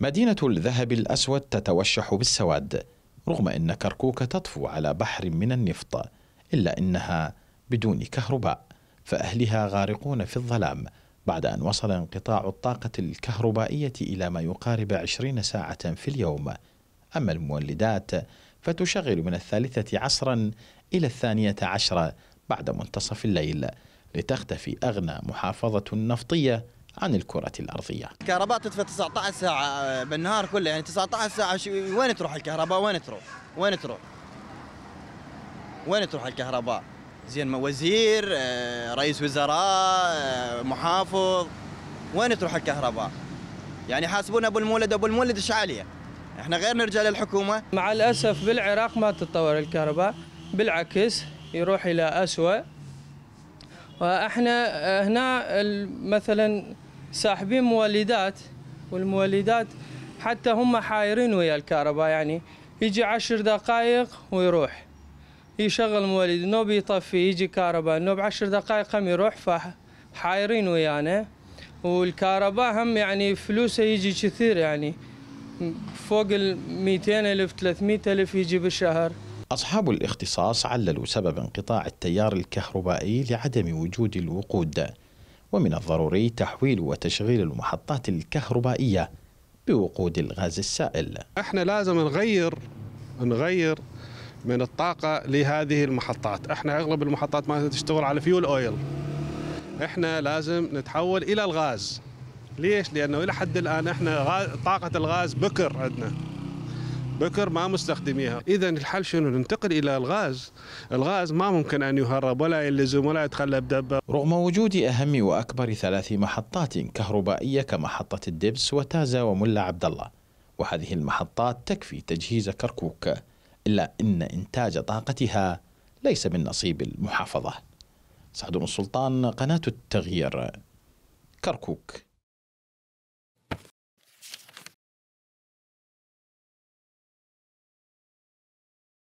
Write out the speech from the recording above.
مدينة الذهب الأسود تتوشح بالسواد رغم أن كركوك تطفو على بحر من النفط إلا أنها بدون كهرباء فأهلها غارقون في الظلام بعد أن وصل انقطاع الطاقة الكهربائية إلى ما يقارب عشرين ساعة في اليوم أما المولدات فتشغل من الثالثة عصرا إلى الثانية عشرة بعد منتصف الليل لتختفي أغنى محافظة نفطية عن الكرة الأرضية الكهرباء تطفي 19 ساعة آه، بالنهار كله يعني 19 ساعة وين تروح الكهرباء وين تروح وين تروح وين تروح الكهرباء زين وزير آه، رئيس وزراء آه، محافظ وين تروح الكهرباء يعني حاسبونا ابو المولد ابو المولد ايش عاليه احنا غير نرجع للحكومه مع الاسف بالعراق ما تتطور الكهرباء بالعكس يروح الى اسوء واحنا آه، هنا مثلا ساحبين مولدات والمولدات حتى هم حايرين ويا الكهرباء يعني يجي عشر دقائق ويروح يشغل مولد نوب يطفي يجي كهرباء نوب عشر دقائق هم يروح فحايرين ويانا والكهرباء هم يعني فلوسه يجي كثير يعني فوق ال 200 ألف 300 ألف يجي بالشهر أصحاب الاختصاص عللوا سبب انقطاع التيار الكهربائي لعدم وجود الوقود ومن الضروري تحويل وتشغيل المحطات الكهربائية بوقود الغاز السائل احنا لازم نغير نغير من الطاقة لهذه المحطات احنا اغلب المحطات ما تشتغل على فيول اويل احنا لازم نتحول الى الغاز ليش لانه الى حد الان احنا طاقة الغاز بكر عندنا بكر مع مستخدميها اذا الحل شنو ننتقل الى الغاز الغاز ما ممكن ان يهرب ولا يلزم ولا يتخلى بدبه رغم وجود اهم واكبر ثلاث محطات كهربائيه كمحطه الدبس وتازا وملا عبد الله وهذه المحطات تكفي تجهيز كركوك الا ان انتاج طاقتها ليس من نصيب المحافظه سعدون السلطان قناه التغيير كركوك